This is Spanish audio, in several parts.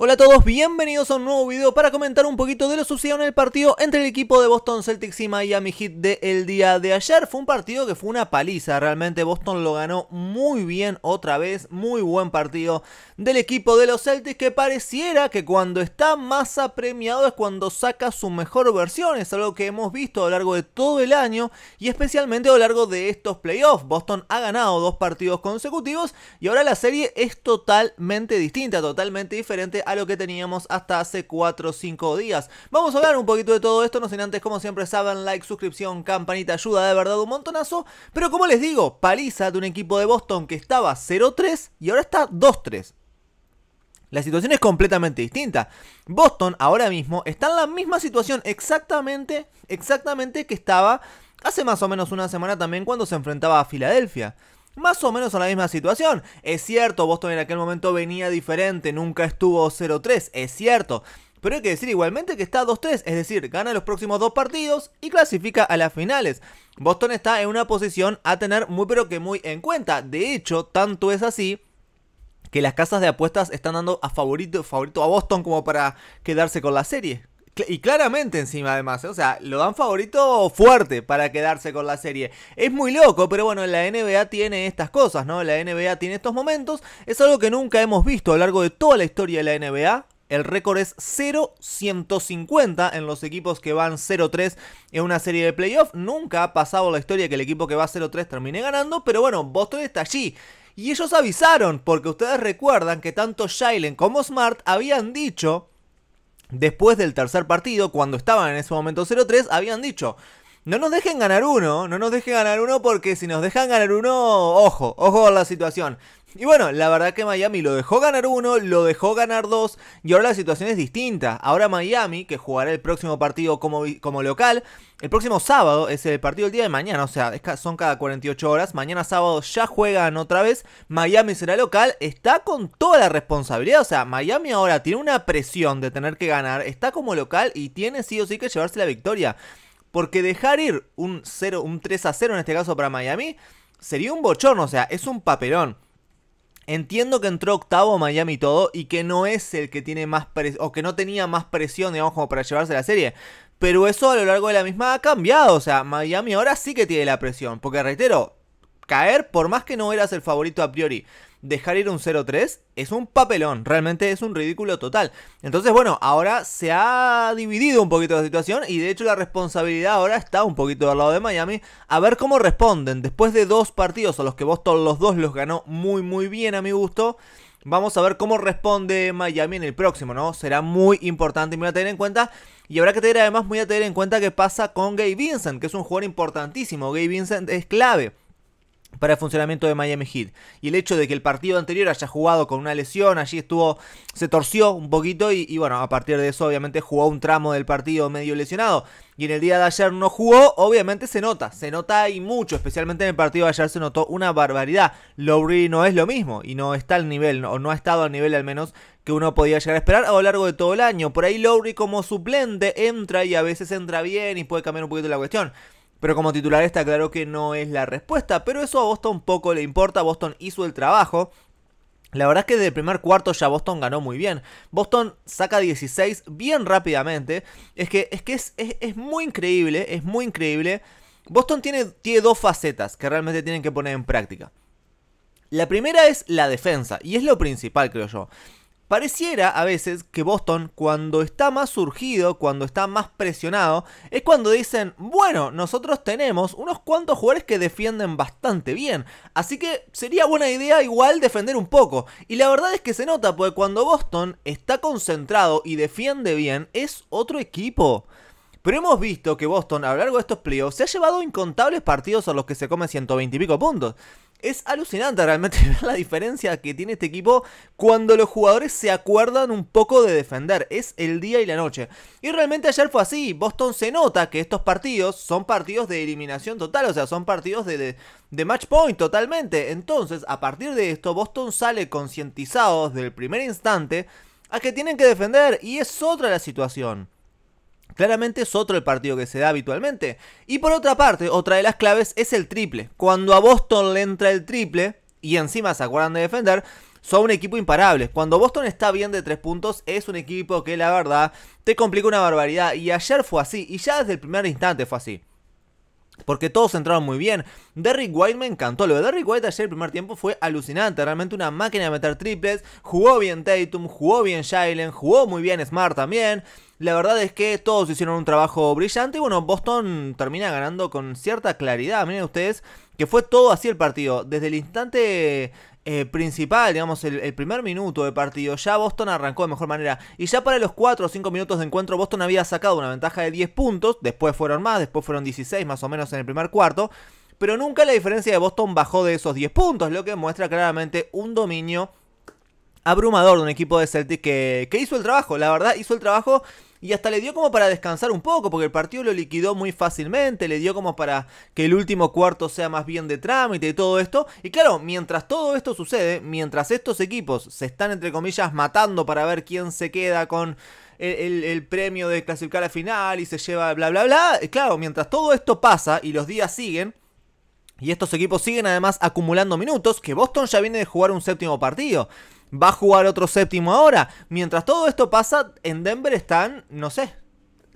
Hola a todos, bienvenidos a un nuevo video para comentar un poquito de lo sucedido en el partido entre el equipo de Boston Celtics y Miami Heat del de día de ayer. Fue un partido que fue una paliza, realmente Boston lo ganó muy bien otra vez, muy buen partido del equipo de los Celtics que pareciera que cuando está más apremiado es cuando saca su mejor versión, es algo que hemos visto a lo largo de todo el año y especialmente a lo largo de estos playoffs. Boston ha ganado dos partidos consecutivos y ahora la serie es totalmente distinta, totalmente diferente a lo que teníamos hasta hace 4 o 5 días. Vamos a hablar un poquito de todo esto, no sin antes, como siempre saben, like, suscripción, campanita, ayuda de verdad un montonazo. Pero como les digo, paliza de un equipo de Boston que estaba 0-3 y ahora está 2-3. La situación es completamente distinta. Boston ahora mismo está en la misma situación exactamente, exactamente que estaba hace más o menos una semana también cuando se enfrentaba a Filadelfia más o menos en la misma situación. Es cierto, Boston en aquel momento venía diferente, nunca estuvo 0-3, es cierto. Pero hay que decir igualmente que está 2-3, es decir, gana los próximos dos partidos y clasifica a las finales. Boston está en una posición a tener muy pero que muy en cuenta. De hecho, tanto es así que las casas de apuestas están dando a favorito, favorito a Boston como para quedarse con la serie y claramente encima además, ¿eh? o sea, lo dan favorito fuerte para quedarse con la serie. Es muy loco, pero bueno, la NBA tiene estas cosas, ¿no? La NBA tiene estos momentos, es algo que nunca hemos visto a lo largo de toda la historia de la NBA. El récord es 0-150 en los equipos que van 0-3 en una serie de playoffs Nunca ha pasado la historia que el equipo que va 0-3 termine ganando, pero bueno, Boston está allí. Y ellos avisaron, porque ustedes recuerdan que tanto Shailen como Smart habían dicho Después del tercer partido, cuando estaban en ese momento 0-3, habían dicho, no nos dejen ganar uno, no nos dejen ganar uno porque si nos dejan ganar uno, ojo, ojo a la situación. Y bueno, la verdad que Miami lo dejó ganar uno, lo dejó ganar dos y ahora la situación es distinta. Ahora Miami, que jugará el próximo partido como, como local, el próximo sábado es el partido del día de mañana, o sea, son cada 48 horas, mañana sábado ya juegan otra vez, Miami será local, está con toda la responsabilidad, o sea, Miami ahora tiene una presión de tener que ganar, está como local y tiene sí o sí que llevarse la victoria. Porque dejar ir un, 0, un 3 a 0 en este caso para Miami sería un bochorno, o sea, es un papelón. Entiendo que entró octavo Miami todo y que no es el que tiene más presión, o que no tenía más presión, digamos, como para llevarse la serie. Pero eso a lo largo de la misma ha cambiado, o sea, Miami ahora sí que tiene la presión. Porque reitero, caer, por más que no eras el favorito a priori, dejar ir un 0-3 es un papelón, realmente es un ridículo total. Entonces, bueno, ahora se ha dividido un poquito la situación y de hecho la responsabilidad ahora está un poquito al lado de Miami a ver cómo responden después de dos partidos a los que Boston los dos los ganó muy muy bien a mi gusto. Vamos a ver cómo responde Miami en el próximo, ¿no? Será muy importante y voy a tener en cuenta. Y habrá que tener además muy a tener en cuenta qué pasa con Gay Vincent, que es un jugador importantísimo. Gay Vincent es clave para el funcionamiento de Miami Heat. Y el hecho de que el partido anterior haya jugado con una lesión, allí estuvo, se torció un poquito y, bueno, a partir de eso obviamente jugó un tramo del partido medio lesionado. Y en el día de ayer no jugó, obviamente se nota, se nota y mucho, especialmente en el partido de ayer se notó una barbaridad. Lowry no es lo mismo y no está al nivel, o no, no ha estado al nivel al menos que uno podía llegar a esperar a lo largo de todo el año. Por ahí Lowry como suplente entra y a veces entra bien y puede cambiar un poquito la cuestión. Pero como titular está claro que no es la respuesta, pero eso a Boston poco le importa, Boston hizo el trabajo. La verdad es que desde el primer cuarto ya Boston ganó muy bien. Boston saca 16 bien rápidamente. Es que es, que muy increíble, es muy increíble. Boston tiene, tiene dos facetas que realmente tienen que poner en práctica. La primera es la defensa, y es lo principal creo yo. Pareciera a veces que Boston cuando está más surgido, cuando está más presionado, es cuando dicen, bueno, nosotros tenemos unos cuantos jugadores que defienden bastante bien, así que sería buena idea igual defender un poco. Y la verdad es que se nota, porque cuando Boston está concentrado y defiende bien, es otro equipo. Pero hemos visto que Boston a lo largo de estos playoffs se ha llevado incontables partidos a los que se come 120 y pico puntos es alucinante realmente ver la diferencia que tiene este equipo cuando los jugadores se acuerdan un poco de defender. Es el día y la noche. Y realmente ayer fue así. Boston se nota que estos partidos son partidos de eliminación total. O sea, son partidos de, de, match point totalmente. Entonces, a partir de esto, Boston sale concientizado desde el primer instante a que tienen que defender. Y es otra la situación. Claramente es otro el partido que se da habitualmente. Y por otra parte, otra de las claves es el triple. Cuando a Boston le entra el triple, y encima se acuerdan de defender, son un equipo imparable. Cuando Boston está bien de 3 puntos, es un equipo que la verdad te complica una barbaridad. Y ayer fue así, y ya desde el primer instante fue así. Porque todos entraron muy bien. Derrick White me encantó. Lo de Derrick White ayer el primer tiempo fue alucinante. Realmente una máquina de meter triples. Jugó bien Tatum, jugó bien Jalen, jugó muy bien Smart también. La verdad es que todos hicieron un trabajo brillante y bueno, Boston termina ganando con cierta claridad. Miren ustedes que fue todo así el partido. Desde el instante eh, principal, digamos, el, primer minuto de partido, ya Boston arrancó de mejor manera. Y ya para los 4 o 5 minutos de encuentro, Boston había sacado una ventaja de 10 puntos. Después fueron más, después fueron 16 más o menos en el primer cuarto. Pero nunca la diferencia de Boston bajó de esos 10 puntos, lo que muestra claramente un dominio abrumador de un equipo de Celtic que, que hizo el trabajo. La verdad, hizo el trabajo y hasta le dio como para descansar un poco, porque el partido lo liquidó muy fácilmente, le dio como para que el último cuarto sea más bien de trámite y todo esto. Y claro, mientras todo esto sucede, mientras estos equipos se están entre comillas matando para ver quién se queda con... El, premio de clasificar a final y se lleva bla bla bla. Eh, claro, mientras todo esto pasa y los días siguen. Y estos equipos siguen además acumulando minutos. Que Boston ya viene de jugar un séptimo partido va a jugar otro séptimo ahora. Mientras todo esto pasa, en Denver están, no sé,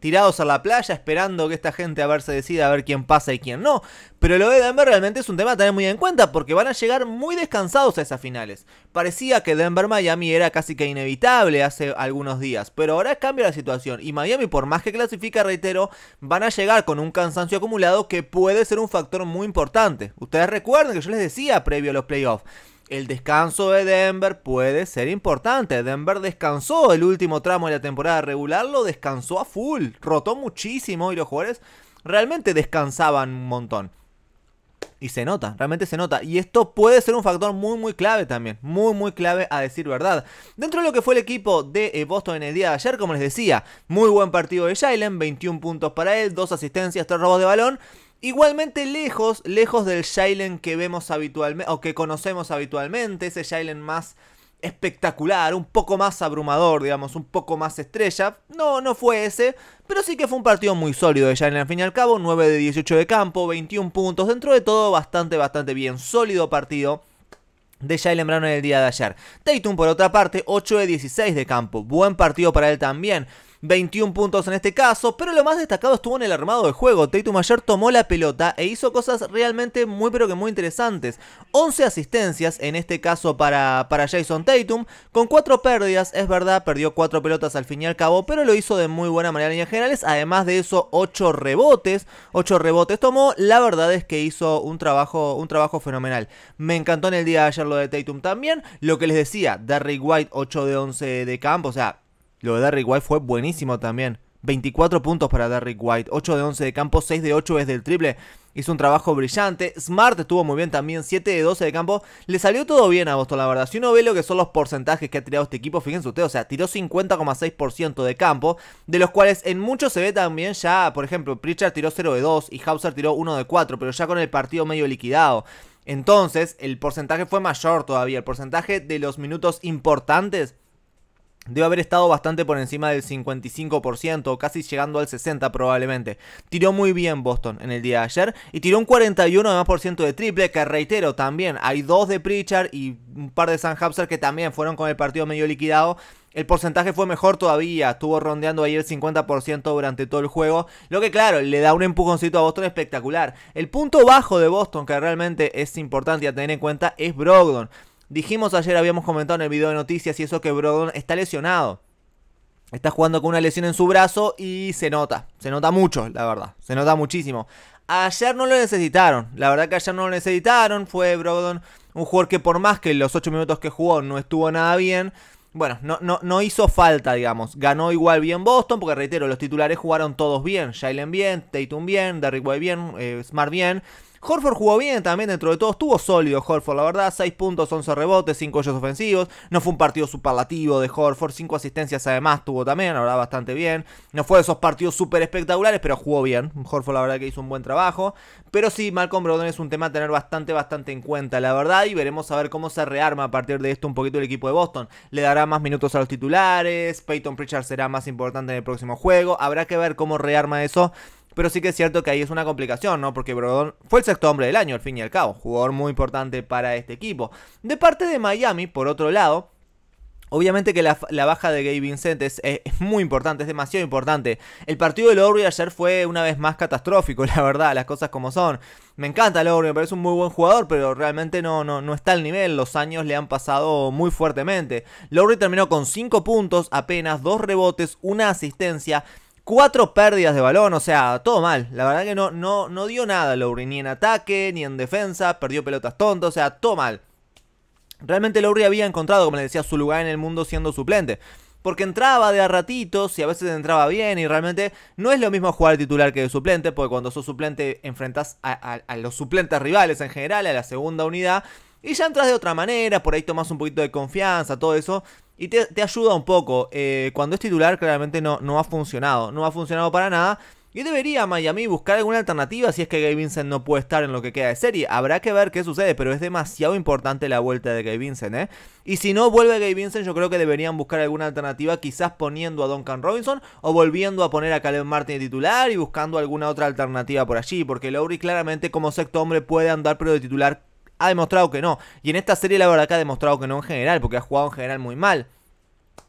tirados a la playa esperando que esta gente a ver se decida a ver quién pasa y quién no. Pero lo de Denver realmente es un tema a tener muy en cuenta porque van a llegar muy descansados a esas finales. Parecía que Denver-Miami era casi que inevitable hace algunos días, pero ahora cambia la situación y Miami por más que clasifica, reitero, van a llegar con un cansancio acumulado que puede ser un factor muy importante. Ustedes recuerden que yo les decía previo a los playoffs el descanso de Denver puede ser importante. Denver descansó el último tramo de la temporada regular, lo descansó a full, rotó muchísimo y los jugadores realmente descansaban un montón. Y se nota, realmente se nota. Y esto puede ser un factor muy, muy clave también. Muy, muy clave a decir verdad. Dentro de lo que fue el equipo de eh, Boston en el día de ayer, como les decía, muy buen partido de Jalen, 21 puntos para él, 2 asistencias, 3 robos de balón. Igualmente lejos, lejos del Jalen que vemos habitualmente, o que conocemos habitualmente, ese Jalen más espectacular, un poco más abrumador, digamos, un poco más estrella. No, no fue ese, pero sí que fue un partido muy sólido de Jalen al fin y al cabo, 9 de 18 de campo, 21 puntos, dentro de todo bastante, bastante bien, sólido partido de Jalen Brano en el día de ayer. Tatum, por otra parte, 8 de 16 de campo. Buen partido para él también. 21 puntos en este caso, pero lo más destacado estuvo en el armado de juego. Tatum ayer tomó la pelota e hizo cosas realmente muy pero que muy interesantes. 11 asistencias en este caso para, para Jason Tatum, con 4 pérdidas, es verdad, perdió 4 pelotas al fin y al cabo, pero lo hizo de muy buena manera en generales. Además de eso, 8 rebotes, 8 rebotes tomó. La verdad es que hizo un trabajo, un trabajo fenomenal. Me encantó en el día de ayer lo de Tatum también. Lo que les decía, Derrick White 8 de 11 de campo, o sea, lo de Derrick White fue buenísimo también. 24 puntos para Derrick White, 8 de 11 de campo, 6 de 8 desde el triple. Hizo un trabajo brillante. Smart estuvo muy bien también, 7 de 12 de campo. Le salió todo bien a Boston, la verdad. Si uno ve lo que son los porcentajes que ha tirado este equipo, fíjense ustedes, o sea, tiró 50,6% de campo, de los cuales en muchos se ve también ya, por ejemplo, Pritchard tiró 0 de 2 y Hauser tiró 1 de 4, pero ya con el partido medio liquidado. Entonces, el porcentaje fue mayor todavía. El porcentaje de los minutos importantes debe haber estado bastante por encima del 55%, casi llegando al 60% probablemente. Tiró muy bien Boston en el día de ayer y tiró un 41 de triple, que reitero también, hay dos de Pritchard y un par de San Hapser que también fueron con el partido medio liquidado. El porcentaje fue mejor todavía, estuvo rondeando ahí el 50% durante todo el juego, lo que claro, le da un empujoncito a Boston espectacular. El punto bajo de Boston, que realmente es importante a tener en cuenta, es Brogdon. Dijimos ayer, habíamos comentado en el video de noticias y eso que Brodon está lesionado. Está jugando con una lesión en su brazo y se nota. Se nota mucho, la verdad. Se nota muchísimo. Ayer no lo necesitaron. La verdad que ayer no lo necesitaron. Fue Brodon un jugador que por más que los 8 minutos que jugó no estuvo nada bien. Bueno, no, no, no hizo falta, digamos. Ganó igual bien Boston, porque reitero, los titulares jugaron todos bien. Jalen bien, Tatum bien, Derrick White bien, eh, Smart bien. Horford jugó bien también dentro de todo, estuvo sólido Horford, la verdad, 6 puntos, 11 rebotes, 5 hoyos ofensivos, no fue un partido superlativo de Horford, 5 asistencias además tuvo también, la verdad, bastante bien, no fue de esos partidos súper espectaculares, pero jugó bien, Horford la verdad que hizo un buen trabajo, pero sí, Malcolm Brogdon es un tema a tener bastante, bastante en cuenta, la verdad, y veremos a ver cómo se rearma a partir de esto un poquito el equipo de Boston, le dará más minutos a los titulares, Peyton Pritchard será más importante en el próximo juego, habrá que ver cómo rearma eso pero sí que es cierto que ahí es una complicación, ¿no? Porque Brodón fue el sexto hombre del año, al fin y al cabo. Jugador muy importante para este equipo. De parte de Miami, por otro lado, Obviamente que la, baja de Gabe Vincent es, muy importante, es demasiado importante. El partido de Lowry ayer fue una vez más catastrófico, la verdad, las cosas como son. Me encanta Lowry, me parece un muy buen jugador, pero realmente no, no, no está al nivel. Los años le han pasado muy fuertemente. Lowry terminó con 5 puntos, apenas 2 rebotes, una asistencia. Cuatro pérdidas de balón, o sea, todo mal. La verdad que no, no, no dio nada Lowry, ni en ataque, ni en defensa, perdió pelotas tontas, o sea, todo mal. Realmente Lowry había encontrado, como le decía, su lugar en el mundo siendo suplente. Porque entraba de a ratitos y a veces entraba bien y realmente no es lo mismo jugar titular que de suplente, porque cuando sos suplente enfrentás a los suplentes rivales en general, a la segunda unidad, y ya entras de otra manera, por ahí tomas un poquito de confianza, todo eso. Y te, ayuda un poco. Eh, cuando es titular, claramente no, no ha funcionado. No ha funcionado para nada. Y debería Miami buscar alguna alternativa si es que Gabe Vincent no puede estar en lo que queda de serie. Habrá que ver qué sucede, pero es demasiado importante la vuelta de Gabe Vincent, ¿eh? Y si no vuelve Gay Vincent, yo creo que deberían buscar alguna alternativa, quizás poniendo a Duncan Robinson o volviendo a poner a Caleb Martin de titular y buscando alguna otra alternativa por allí, porque Lowry claramente como sexto hombre puede andar pero de titular ha demostrado que no. Y en esta serie la verdad que ha demostrado que no en general, porque ha jugado en general muy mal.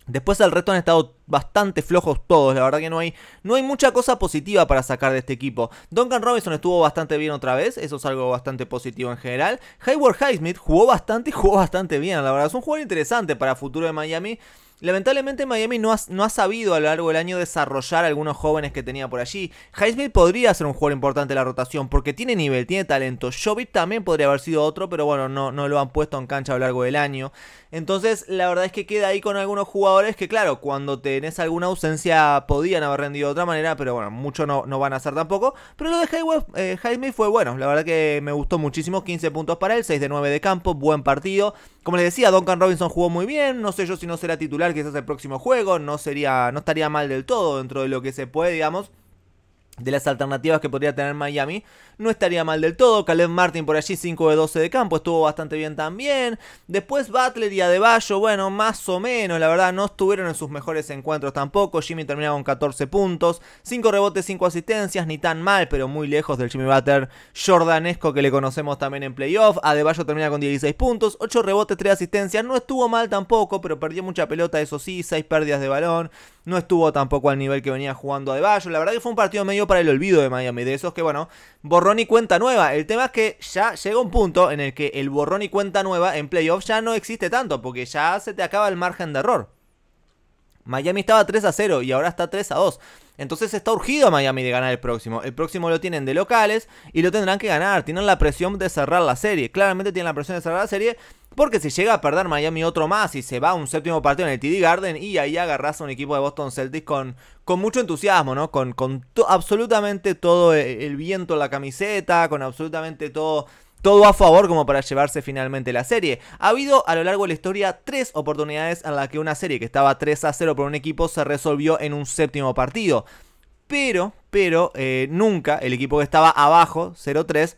Después al resto han estado bastante flojos todos, la verdad que no hay, no hay mucha cosa positiva para sacar de este equipo. Duncan Robinson estuvo bastante bien otra vez, eso es algo bastante positivo en general. Hayward Highsmith jugó bastante y jugó bastante bien, la verdad es un jugador interesante para el futuro de Miami. Lamentablemente Miami no ha, sabido a lo largo del año desarrollar algunos jóvenes que tenía por allí. Highsmith podría ser un jugador importante en la rotación porque tiene nivel, tiene talento. Jovic también podría haber sido otro, pero bueno, no, lo han puesto en cancha a lo largo del año. Entonces la verdad es que queda ahí con algunos jugadores que claro, cuando tenés alguna ausencia podían haber rendido de otra manera, pero bueno, mucho no, van a hacer tampoco. Pero lo de Highway, eh, fue bueno, la verdad que me gustó muchísimo. 15 puntos para él, 6 de 9 de campo, buen partido. Como les decía, Duncan Robinson jugó muy bien. No sé yo si no será titular quizás el próximo juego. No sería. no estaría mal del todo dentro de lo que se puede, digamos de las alternativas que podría tener Miami, no estaría mal del todo. Caleb Martin por allí 5 de 12 de campo, estuvo bastante bien también. Después Butler y Adebayo, bueno, más o menos, la verdad, no estuvieron en sus mejores encuentros tampoco. Jimmy terminaba con 14 puntos, 5 rebotes, 5 asistencias, ni tan mal, pero muy lejos del Jimmy Butler jordanesco que le conocemos también en playoff. Adebayo termina con 16 puntos, 8 rebotes, 3 asistencias, no estuvo mal tampoco, pero perdió mucha pelota, eso sí, 6 pérdidas de balón. No estuvo tampoco al nivel que venía jugando Adebayo. La verdad que fue un partido medio para el olvido de Miami, de esos que, bueno, borrón y cuenta nueva. El tema es que ya llega un punto en el que el borrón y cuenta nueva en playoffs ya no existe tanto, porque ya se te acaba el margen de error. Miami estaba 3 a 0 y ahora está 3 a 2. Entonces está urgido a Miami de ganar el próximo. El próximo lo tienen de locales y lo tendrán que ganar. Tienen la presión de cerrar la serie. Claramente tienen la presión de cerrar la serie. Porque si llega a perder Miami otro más y se va a un séptimo partido en el TD Garden y ahí agarras a un equipo de Boston Celtics con, con mucho entusiasmo, ¿no? Con, absolutamente todo el, el viento en la camiseta, con absolutamente todo todo a favor como para llevarse finalmente la serie. Ha habido a lo largo de la historia tres oportunidades en las que una serie que estaba 3 a 0 por un equipo se resolvió en un séptimo partido. Pero, pero, eh, nunca el equipo que estaba abajo, 0-3,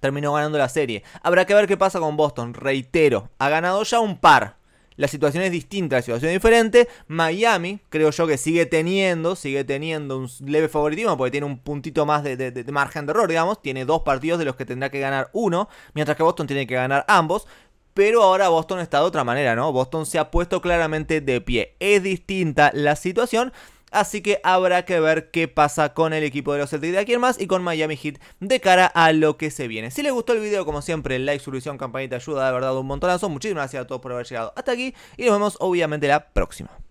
terminó ganando la serie. Habrá que ver qué pasa con Boston. Reitero, ha ganado ya un par la situación es distinta, la situación es diferente. Miami, creo yo que sigue teniendo, sigue teniendo un leve favoritismo porque tiene un puntito más de, margen de error, digamos. Tiene dos partidos de los que tendrá que ganar uno, mientras que Boston tiene que ganar ambos. Pero ahora Boston está de otra manera, ¿no? Boston se ha puesto claramente de pie. Es distinta la situación, Así que habrá que ver qué pasa con el equipo de los Celtics de aquí en más y con Miami Heat de cara a lo que se viene. Si les gustó el video, como siempre, like, suscripción, campanita, ayuda, de verdad, un montonazo. Muchísimas gracias a todos por haber llegado hasta aquí y nos vemos obviamente la próxima.